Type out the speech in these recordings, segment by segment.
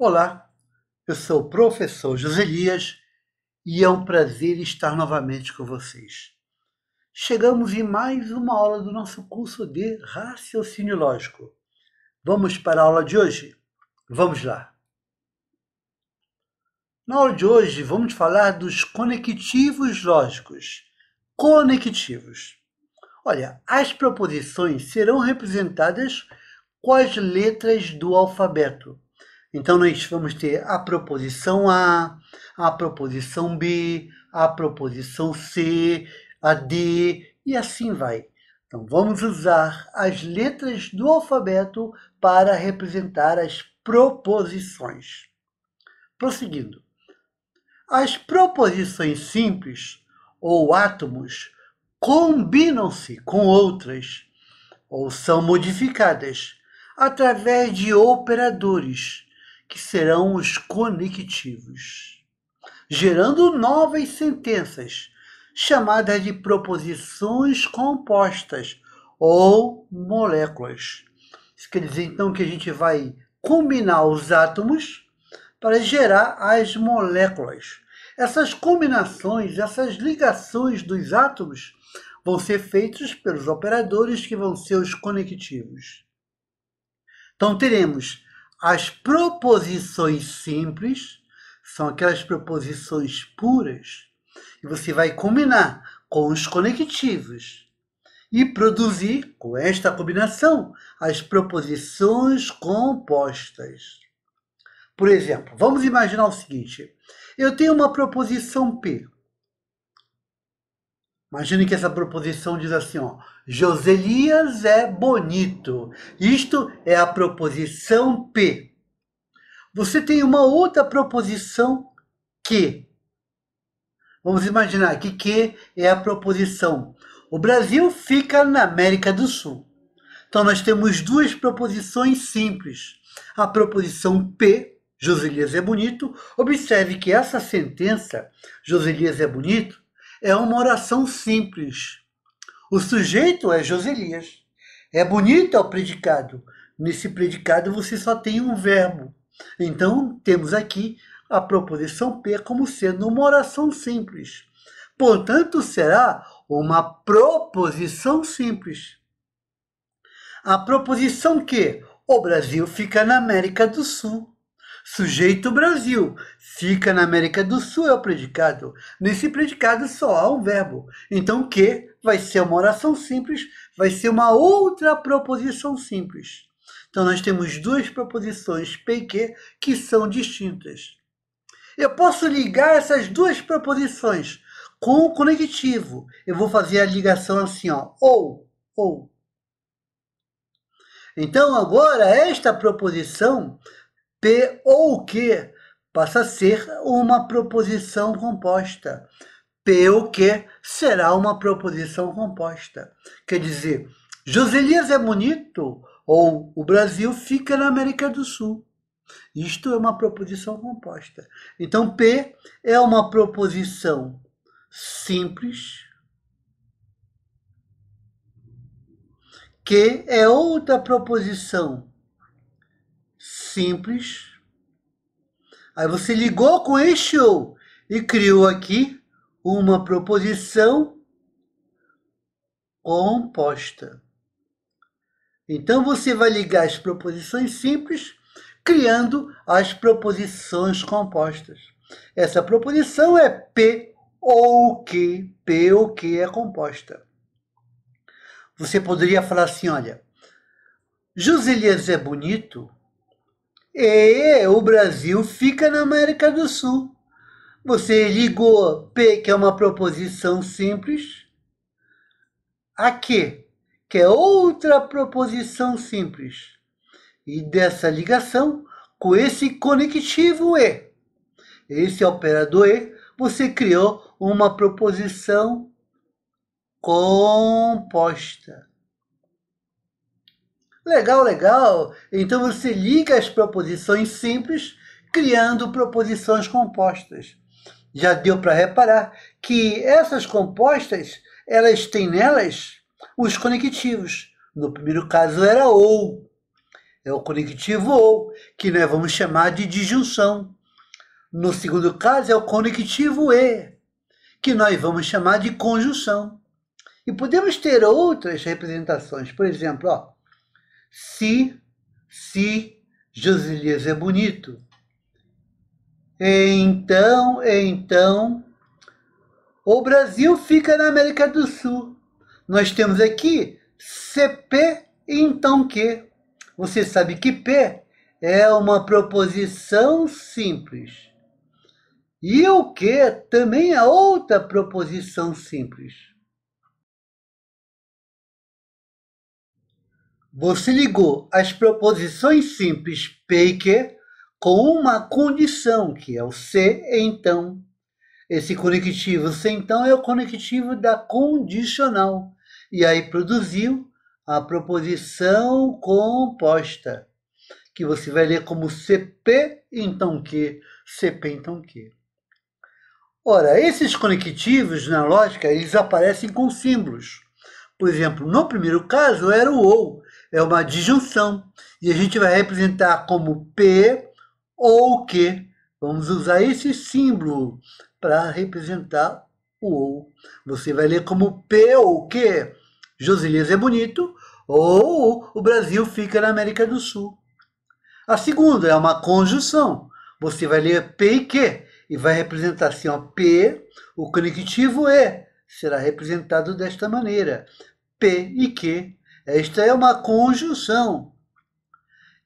Olá, eu sou o professor José Elias e é um prazer estar novamente com vocês. Chegamos em mais uma aula do nosso curso de raciocínio lógico. Vamos para a aula de hoje? Vamos lá! Na aula de hoje vamos falar dos conectivos lógicos. Conectivos. Olha, as proposições serão representadas com as letras do alfabeto então, nós vamos ter a proposição A, a proposição B, a proposição C, a D e assim vai. Então, vamos usar as letras do alfabeto para representar as proposições. Prosseguindo. As proposições simples ou átomos combinam-se com outras ou são modificadas através de operadores que serão os conectivos, gerando novas sentenças, chamadas de proposições compostas ou moléculas. Isso quer dizer então que a gente vai combinar os átomos para gerar as moléculas. Essas combinações, essas ligações dos átomos vão ser feitas pelos operadores que vão ser os conectivos. Então teremos as proposições simples são aquelas proposições puras e você vai combinar com os conectivos e produzir, com esta combinação, as proposições compostas. Por exemplo, vamos imaginar o seguinte: eu tenho uma proposição P Imagine que essa proposição diz assim, ó, Joselias é bonito. Isto é a proposição P. Você tem uma outra proposição q. Vamos imaginar que q é a proposição. O Brasil fica na América do Sul. Então nós temos duas proposições simples. A proposição P, Joselias é bonito. Observe que essa sentença, Joselias é bonito, é uma oração simples. O sujeito é Joselias. É bonito o predicado. Nesse predicado você só tem um verbo. Então temos aqui a proposição P como sendo uma oração simples. Portanto, será uma proposição simples. A proposição que o Brasil fica na América do Sul Sujeito Brasil. Fica na América do Sul é o predicado. Nesse predicado só há um verbo. Então, que vai ser uma oração simples, vai ser uma outra proposição simples. Então, nós temos duas proposições P e Q que são distintas. Eu posso ligar essas duas proposições com o conectivo. Eu vou fazer a ligação assim, ó, ou, ou. Então, agora, esta proposição P ou Q passa a ser uma proposição composta. P ou Q será uma proposição composta. Quer dizer, Joselias é bonito ou o Brasil fica na América do Sul. Isto é uma proposição composta. Então, P é uma proposição simples, Q é outra proposição simples. Aí você ligou com este ou e criou aqui uma proposição composta. Então você vai ligar as proposições simples criando as proposições compostas. Essa proposição é P ou Q, P ou Q é composta. Você poderia falar assim, olha, Joselias é bonito e é, o Brasil fica na América do Sul. Você ligou P, que é uma proposição simples, a Q, que é outra proposição simples. E dessa ligação, com esse conectivo E, esse operador E, você criou uma proposição composta. Legal, legal. Então você liga as proposições simples criando proposições compostas. Já deu para reparar que essas compostas, elas têm nelas os conectivos. No primeiro caso era ou. É o conectivo ou, que nós vamos chamar de disjunção. No segundo caso é o conectivo e, que nós vamos chamar de conjunção. E podemos ter outras representações. Por exemplo, ó, se, se Joselias é bonito. Então, então, o Brasil fica na América do Sul. Nós temos aqui CP então que. Você sabe que P é uma proposição simples. E o que também é outra proposição simples. Você ligou as proposições simples P e Q com uma condição, que é o C, então. Esse conectivo C, então, é o conectivo da condicional. E aí produziu a proposição composta, que você vai ler como CP, então que, CP, então que. Ora, esses conectivos, na lógica, eles aparecem com símbolos. Por exemplo, no primeiro caso era o OU, é uma disjunção. E a gente vai representar como P ou Q. Vamos usar esse símbolo para representar o ou. Você vai ler como P ou Q. Joselias é bonito ou o Brasil fica na América do Sul. A segunda é uma conjunção. Você vai ler P e Q e vai representar assim, ó, P, o conectivo E será representado desta maneira. P e Q esta é uma conjunção.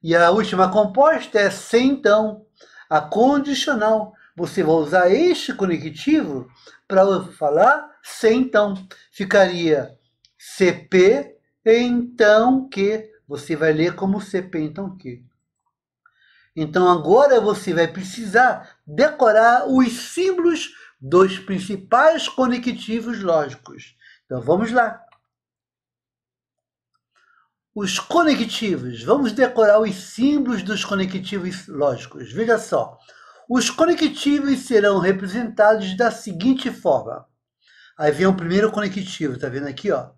E a última composta é então a condicional. Você vai usar este conectivo para falar então Ficaria CP então que. Você vai ler como CP então que. Então agora você vai precisar decorar os símbolos dos principais conectivos lógicos. Então vamos lá. Os conectivos. Vamos decorar os símbolos dos conectivos lógicos. Veja só. Os conectivos serão representados da seguinte forma. Aí vem o primeiro conectivo, tá vendo aqui, ó?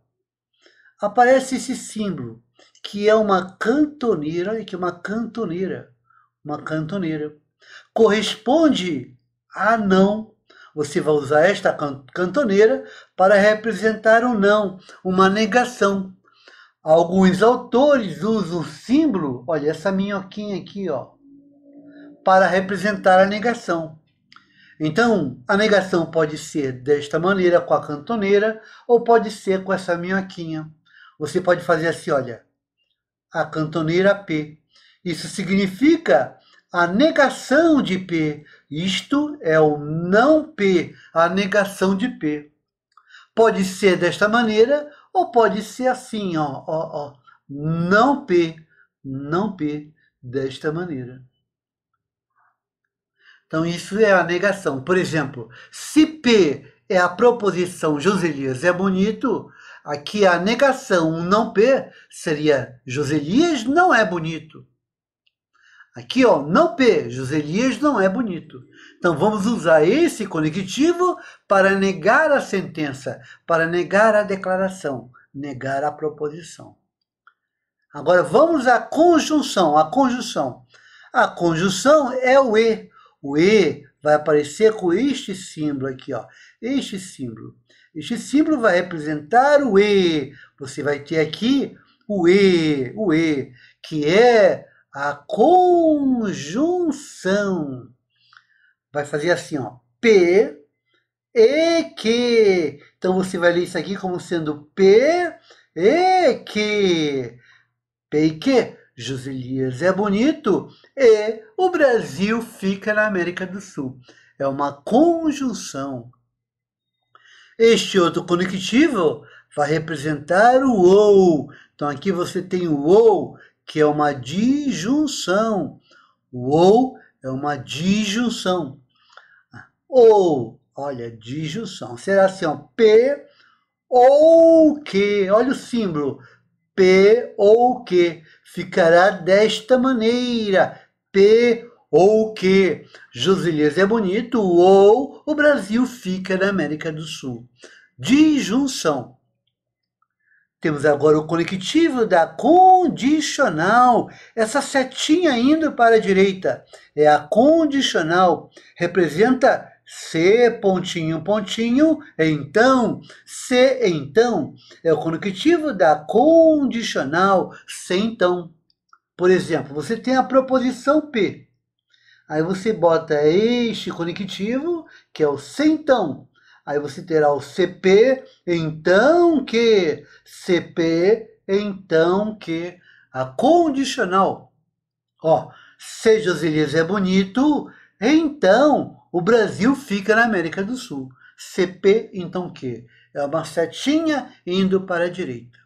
Aparece esse símbolo, que é uma cantoneira, olha aqui, uma cantoneira, uma cantoneira. Corresponde a não. Você vai usar esta cantoneira para representar um não, uma negação. Alguns autores usam o símbolo, olha essa minhoquinha aqui, ó, para representar a negação. Então, a negação pode ser desta maneira, com a cantoneira, ou pode ser com essa minhoquinha. Você pode fazer assim, olha, a cantoneira P. Isso significa a negação de P. Isto é o não P, a negação de P. Pode ser desta maneira ou pode ser assim, ó, ó, ó, não P, não P, desta maneira. Então, isso é a negação. Por exemplo, se P é a proposição Joselias é bonito, aqui a negação um não P seria Joselias não é bonito. Aqui, ó, não P, José Elias não é bonito. Então vamos usar esse conectivo para negar a sentença, para negar a declaração, negar a proposição. Agora vamos à conjunção, a conjunção. A conjunção é o E. O E vai aparecer com este símbolo aqui, ó. Este símbolo. Este símbolo vai representar o E. Você vai ter aqui o E, o E, que é a conjunção. Vai fazer assim, ó, P e Q. Então você vai ler isso aqui como sendo P e Q. P e Q. Joselias é bonito e o Brasil fica na América do Sul. É uma conjunção. Este outro conectivo vai representar o OU. Então aqui você tem o OU que é uma disjunção. O ou é uma disjunção. Ou, olha, disjunção. Será assim, ó, P ou que. Olha o símbolo. P ou que. Ficará desta maneira. P ou que. Josilhas é bonito ou o Brasil fica na América do Sul. Disjunção. Temos agora o conectivo da condicional, essa setinha indo para a direita. É a condicional, representa se pontinho pontinho, então, se então. É o conectivo da condicional, se então. Por exemplo, você tem a proposição P. Aí você bota este conectivo, que é o se então. Aí você terá o CP, então que, CP, então que, a condicional. Ó, se Joselias é bonito, então o Brasil fica na América do Sul. CP, então que? É uma setinha indo para a direita.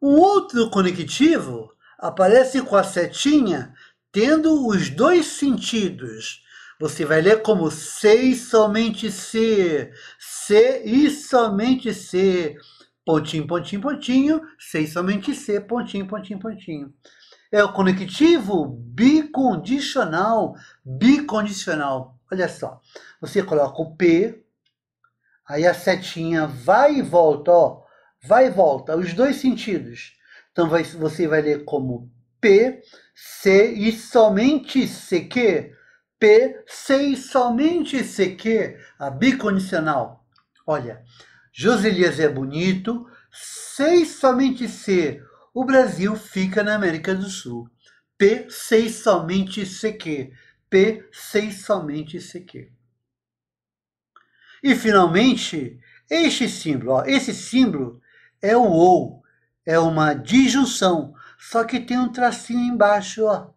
Um outro conectivo aparece com a setinha tendo os dois sentidos você vai ler como se e somente se, se e somente se, pontinho, pontinho, pontinho, se e somente se, pontinho, pontinho, pontinho. É o conectivo bicondicional, bicondicional. Olha só, você coloca o P, aí a setinha vai e volta, ó, vai e volta, os dois sentidos. Então vai, você vai ler como P, C e somente que P, sei somente se que a bicondicional. Olha, Joselias é bonito, sei somente se o Brasil fica na América do Sul. P, sei somente se que. P, sei somente se que. E finalmente, este símbolo, ó, esse símbolo é o OU, é uma disjunção, só que tem um tracinho embaixo, ó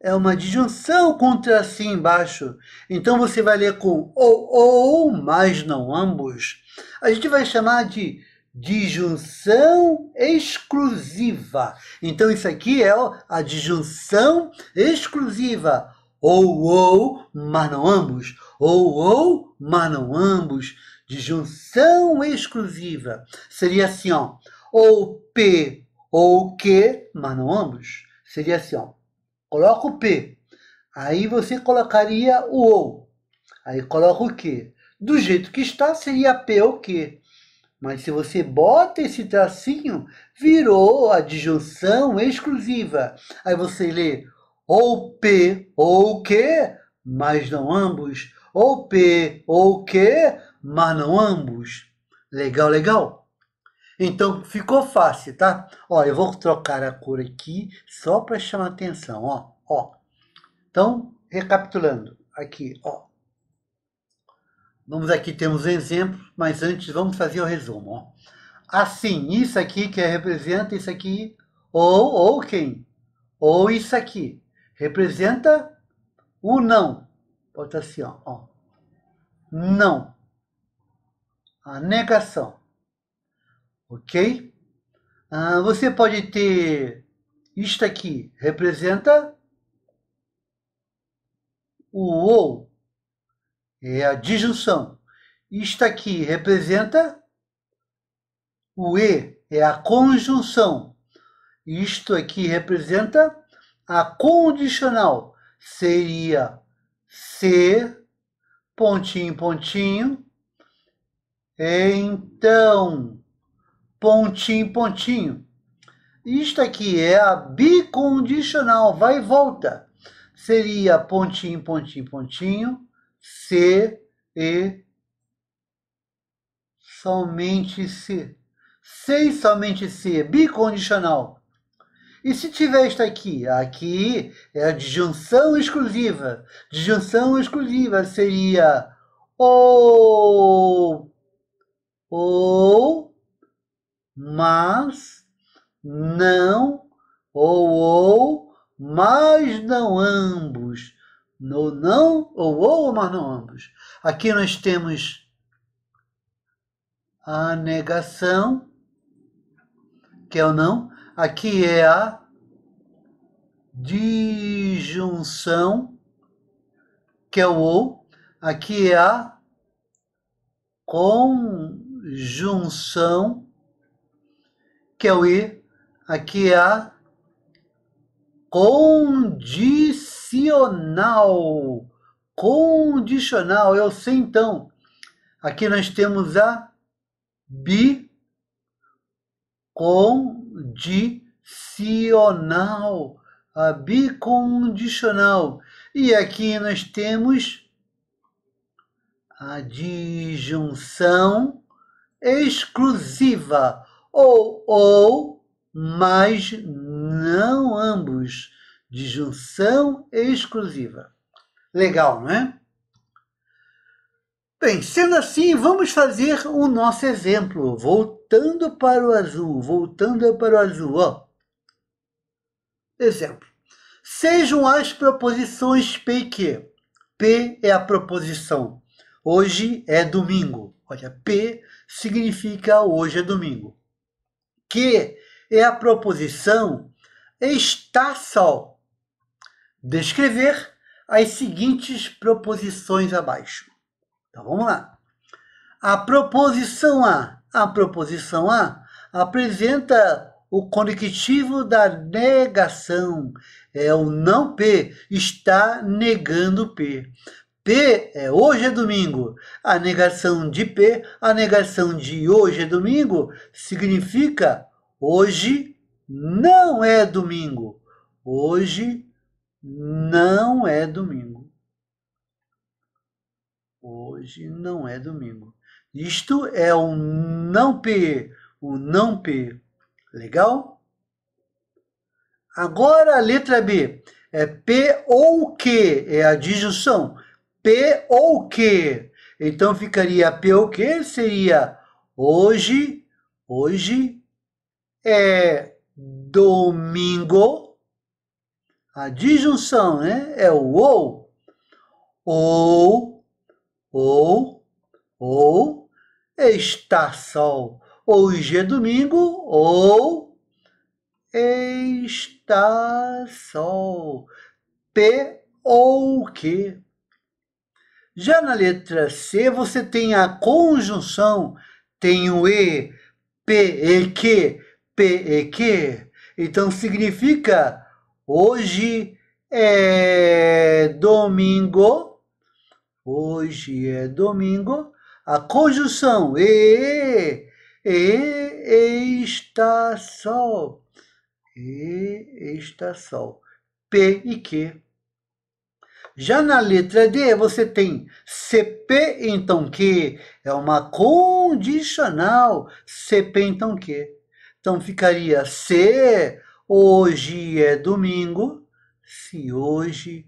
é uma disjunção contra si embaixo. Então você vai ler com ou, ou, mas não ambos. A gente vai chamar de disjunção exclusiva. Então isso aqui é a disjunção exclusiva. Ou, ou, mas não ambos. Ou, ou, mas não ambos. Disjunção exclusiva. Seria assim, ó. Ou P ou q mas não ambos. Seria assim, ó. Coloca o P. Aí você colocaria o ou. Aí coloca o Q. Do jeito que está, seria P ou Q. Mas se você bota esse tracinho, virou a disjunção exclusiva. Aí você lê ou P ou Q, mas não ambos. Ou P ou Q, mas não ambos. Legal, legal? Então ficou fácil, tá? Ó, eu vou trocar a cor aqui só para chamar atenção, ó, ó. Então, recapitulando, aqui, ó. Vamos aqui, temos um exemplo, mas antes vamos fazer o resumo, ó. Assim, isso aqui que representa isso aqui, ou, ou quem? Ou isso aqui, representa o não. Bota assim, ó, ó. Não. A negação ok? Ah, você pode ter isto aqui, representa o ou, é a disjunção. Isto aqui representa o e, é a conjunção. Isto aqui representa a condicional. Seria se, pontinho, pontinho. Então, pontinho, pontinho. Isto aqui é a bicondicional, vai e volta. Seria pontinho, pontinho, pontinho, C e somente c e somente c bicondicional. E se tiver isto aqui? Aqui é a disjunção exclusiva. Disjunção exclusiva seria ou, ou, mas não, ou, ou, mas não ambos. No não, ou, ou, mas não ambos. Aqui nós temos a negação, que é o não. Aqui é a disjunção, que é o ou. Aqui é a conjunção, que é o I, aqui é a condicional. Condicional, eu sei então. Aqui nós temos a bicondicional. A bicondicional. E aqui nós temos a disjunção exclusiva ou ou, mas não ambos. Disjunção exclusiva. Legal, não é? Bem, sendo assim, vamos fazer o nosso exemplo. Voltando para o azul, voltando para o azul, ó. Exemplo. Sejam as proposições P e Q. P é a proposição. Hoje é domingo. Olha, P significa hoje é domingo que é a proposição está só. Descrever as seguintes proposições abaixo. Então vamos lá. A proposição A, a proposição A apresenta o conectivo da negação, é o não P, está negando P. P é hoje é domingo. A negação de P, a negação de hoje é domingo, significa hoje não é domingo. Hoje não é domingo. Hoje não é domingo. Isto é um não P, o um não P. Legal? Agora a letra B. É P ou Q, é a disjunção. P ou Q. Então ficaria P ou Q seria hoje, hoje é domingo. A disjunção, né? É o ou. Ou, ou, ou, está sol. Hoje é domingo, ou está sol. P ou Q. Já na letra C, você tem a conjunção, tem o E, P, E, Q, P, E, Q. Então, significa hoje é domingo, hoje é domingo, a conjunção E, E, e está sol, E, está sol, P e Q. Já na letra D, você tem CP, então que é uma condicional. CP, então que. Então ficaria se hoje é domingo, se hoje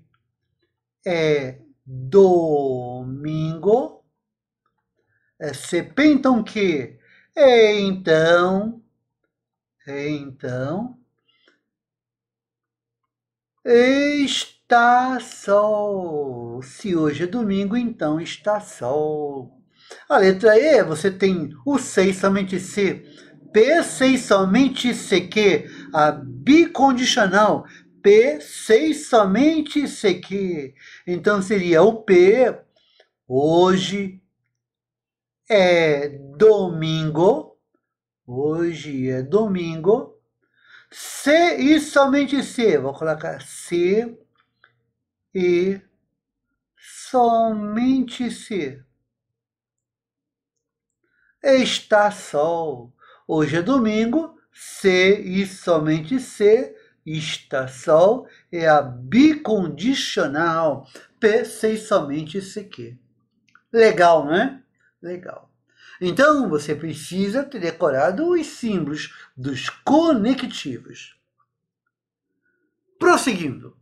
é domingo. É CP, então que. É então. É então. Este é, está sol. Se hoje é domingo, então está sol. A letra E, você tem o seis somente se. P seis somente que a bicondicional, P seis somente que. Então seria o P, hoje é domingo, hoje é domingo, C e somente se. vou colocar C e somente se está sol. Hoje é domingo, se e somente se está sol é a bicondicional P se somente se que. Legal, né? Legal. Então você precisa ter decorado os símbolos dos conectivos. Prosseguindo.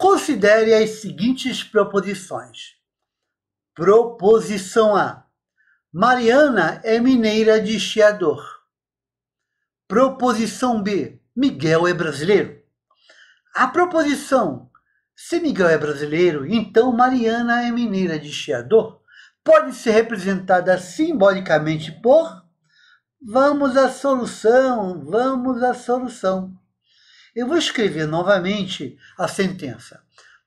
Considere as seguintes proposições. Proposição A. Mariana é mineira de Chiador. Proposição B. Miguel é brasileiro. A proposição se Miguel é brasileiro, então Mariana é mineira de Chiador pode ser representada simbolicamente por vamos à solução, vamos à solução. Eu vou escrever novamente a sentença.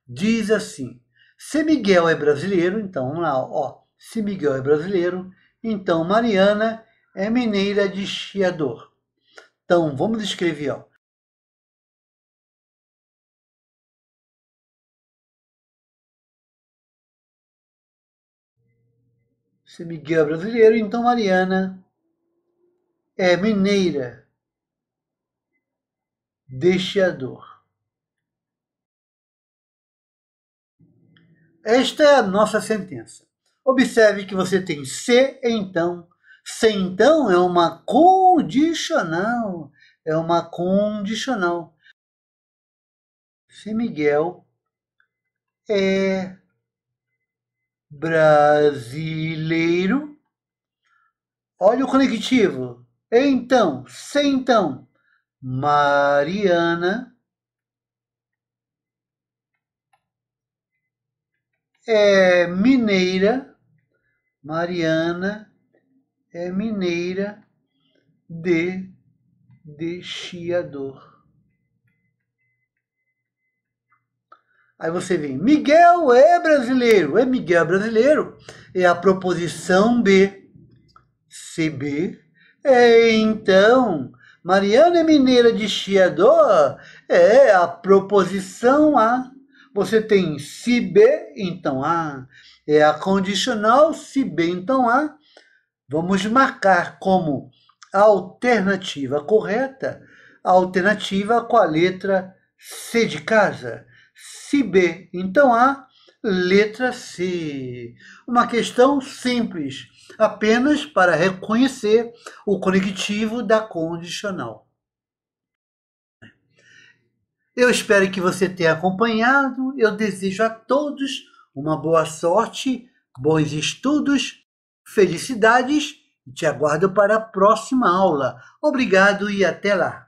Diz assim: se Miguel é brasileiro, então vamos lá, ó. Se Miguel é brasileiro, então Mariana é mineira de Chiador. Então vamos escrever, ó. Se Miguel é brasileiro, então Mariana é mineira a dor. Esta é a nossa sentença. Observe que você tem se então. Se então é uma condicional. É uma condicional. Se Miguel é brasileiro. Olha o conectivo. Então, se então. Mariana é mineira, Mariana é mineira de Chiador. Aí você vem, Miguel é brasileiro. É Miguel é brasileiro. É a proposição B. CB. É então Mariana é Mineira de Chiador é a proposição a. Você tem se B, então A. É a condicional, se B, então A. Vamos marcar como alternativa correta a alternativa com a letra C de casa. Se B, então A, letra C. Uma questão simples apenas para reconhecer o conectivo da condicional. Eu espero que você tenha acompanhado. Eu desejo a todos uma boa sorte, bons estudos, felicidades. Te aguardo para a próxima aula. Obrigado e até lá!